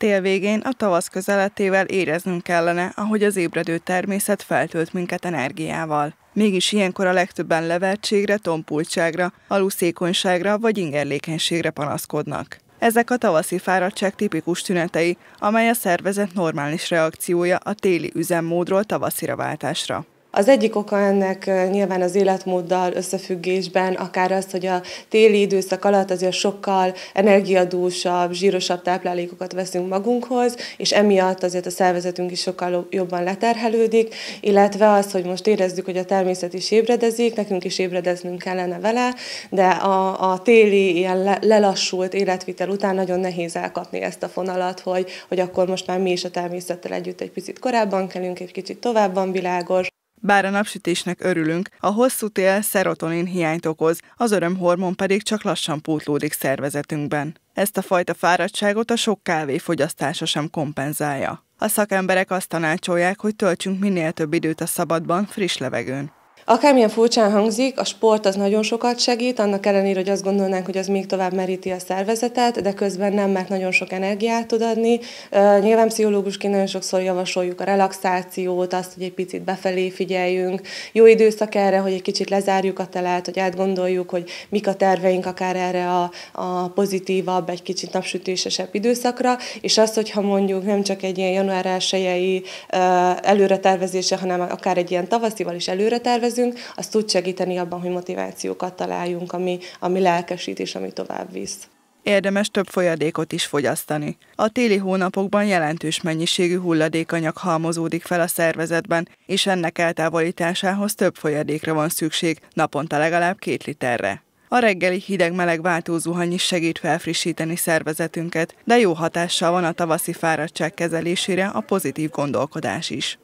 Tél végén a tavasz közeletével éreznünk kellene, ahogy az ébredő természet feltölt minket energiával. Mégis ilyenkor a legtöbben levertségre, tompultságra, aluszékonyságra vagy ingerlékenységre panaszkodnak. Ezek a tavaszi fáradtság tipikus tünetei, amely a szervezet normális reakciója a téli üzemmódról tavaszira váltásra. Az egyik oka ennek nyilván az életmóddal összefüggésben, akár az, hogy a téli időszak alatt azért sokkal energiadúsabb, zsírosabb táplálékokat veszünk magunkhoz, és emiatt azért a szervezetünk is sokkal jobban leterhelődik, illetve az, hogy most érezzük, hogy a természet is ébredezik, nekünk is ébredeznünk kellene vele, de a, a téli ilyen lelassult életvitel után nagyon nehéz elkapni ezt a fonalat, hogy, hogy akkor most már mi is a természettel együtt egy picit korábban kelünk, egy kicsit továbban világos, bár a napsütésnek örülünk, a hosszú tél szerotonin hiányt okoz, az örömhormon pedig csak lassan pótlódik szervezetünkben. Ezt a fajta fáradtságot a sok kávé fogyasztása sem kompenzálja. A szakemberek azt tanácsolják, hogy töltsünk minél több időt a szabadban, friss levegőn. Akármilyen furcsán hangzik, a sport az nagyon sokat segít, annak ellenére, hogy azt gondolnánk, hogy az még tovább meríti a szervezetet, de közben nem, mert nagyon sok energiát tud adni. Nyilván pszichológusként nagyon sokszor javasoljuk a relaxációt, azt, hogy egy picit befelé figyeljünk. Jó időszak erre, hogy egy kicsit lezárjuk a telát, hogy átgondoljuk, hogy mik a terveink akár erre a, a pozitívabb, egy kicsit napsütésesebb időszakra, és azt, hogyha mondjuk nem csak egy ilyen január 1 előre tervezése, hanem akár egy ilyen tavaszival is előre tervezése, tervezünk, az tud segíteni abban, hogy motivációkat találjunk, ami, ami lelkesít és ami tovább visz. Érdemes több folyadékot is fogyasztani. A téli hónapokban jelentős mennyiségű hulladékanyag halmozódik fel a szervezetben, és ennek eltávolításához több folyadékra van szükség, naponta legalább két literre. A reggeli hideg-meleg változóhany is segít felfrissíteni szervezetünket, de jó hatással van a tavaszi fáradtság kezelésére a pozitív gondolkodás is.